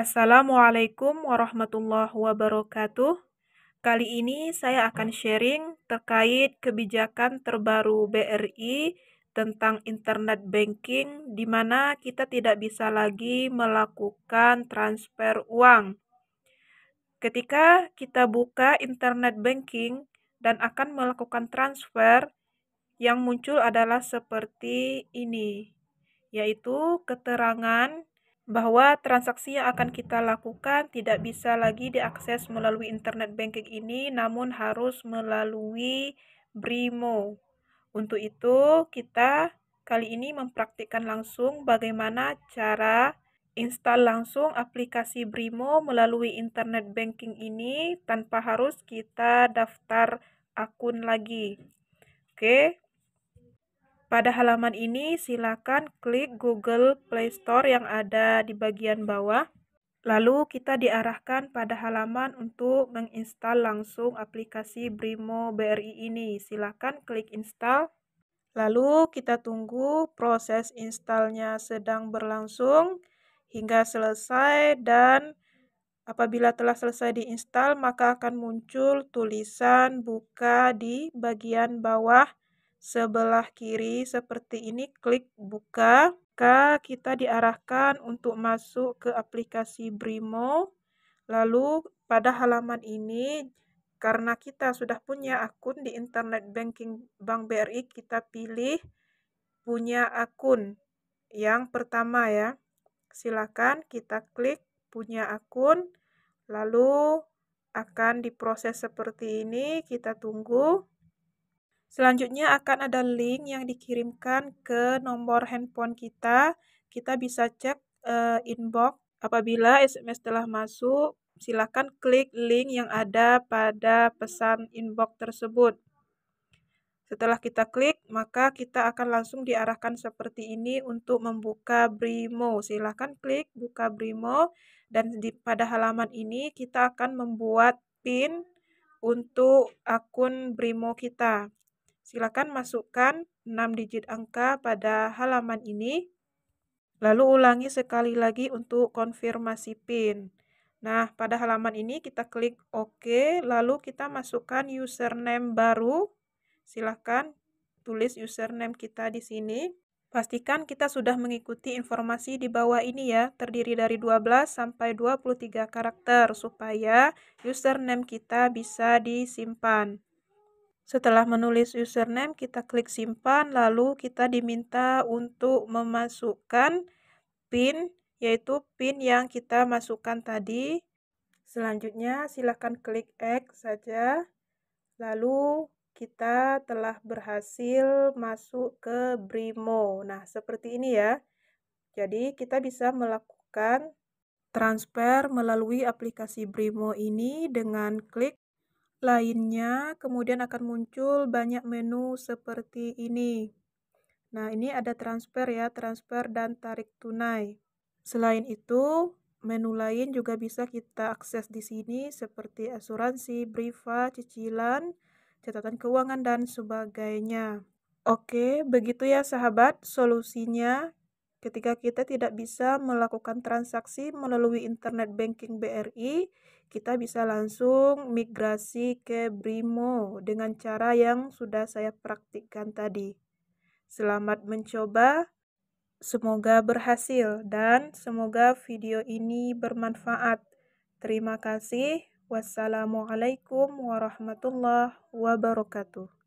Assalamualaikum warahmatullahi wabarakatuh. Kali ini saya akan sharing terkait kebijakan terbaru BRI tentang internet banking di mana kita tidak bisa lagi melakukan transfer uang. Ketika kita buka internet banking dan akan melakukan transfer, yang muncul adalah seperti ini, yaitu keterangan bahwa transaksi yang akan kita lakukan tidak bisa lagi diakses melalui internet banking ini, namun harus melalui BRIMO. Untuk itu, kita kali ini mempraktikkan langsung bagaimana cara install langsung aplikasi BRIMO melalui internet banking ini tanpa harus kita daftar akun lagi. Oke, pada halaman ini, silakan klik Google Play Store yang ada di bagian bawah. Lalu kita diarahkan pada halaman untuk menginstal langsung aplikasi Brimo BRI ini. Silakan klik install. Lalu kita tunggu proses installnya sedang berlangsung hingga selesai dan apabila telah selesai diinstal maka akan muncul tulisan buka di bagian bawah sebelah kiri seperti ini, klik buka. Maka kita diarahkan untuk masuk ke aplikasi Brimo. Lalu pada halaman ini, karena kita sudah punya akun di internet banking Bank BRI, kita pilih punya akun yang pertama ya. Silakan kita klik punya akun, lalu akan diproses seperti ini. Kita tunggu. Selanjutnya akan ada link yang dikirimkan ke nomor handphone kita. Kita bisa cek uh, inbox. Apabila SMS telah masuk, silakan klik link yang ada pada pesan inbox tersebut. Setelah kita klik, maka kita akan langsung diarahkan seperti ini untuk membuka Brimo. Silakan klik buka Brimo dan di, pada halaman ini kita akan membuat PIN untuk akun Brimo kita. Silakan masukkan 6 digit angka pada halaman ini. Lalu ulangi sekali lagi untuk konfirmasi PIN. Nah, pada halaman ini kita klik OK, lalu kita masukkan username baru. silakan tulis username kita di sini. Pastikan kita sudah mengikuti informasi di bawah ini ya, terdiri dari 12 sampai 23 karakter supaya username kita bisa disimpan. Setelah menulis username, kita klik simpan, lalu kita diminta untuk memasukkan PIN, yaitu PIN yang kita masukkan tadi. Selanjutnya, silakan klik X saja. Lalu, kita telah berhasil masuk ke Brimo. Nah, seperti ini ya. Jadi, kita bisa melakukan transfer melalui aplikasi Brimo ini dengan klik lainnya, kemudian akan muncul banyak menu seperti ini. Nah, ini ada transfer ya, transfer dan tarik tunai. Selain itu, menu lain juga bisa kita akses di sini seperti asuransi, briva, cicilan, catatan keuangan, dan sebagainya. Oke, begitu ya sahabat solusinya ketika kita tidak bisa melakukan transaksi melalui internet banking BRI, kita bisa langsung migrasi ke Brimo dengan cara yang sudah saya praktikkan tadi. Selamat mencoba, semoga berhasil, dan semoga video ini bermanfaat. Terima kasih. Wassalamualaikum warahmatullahi wabarakatuh.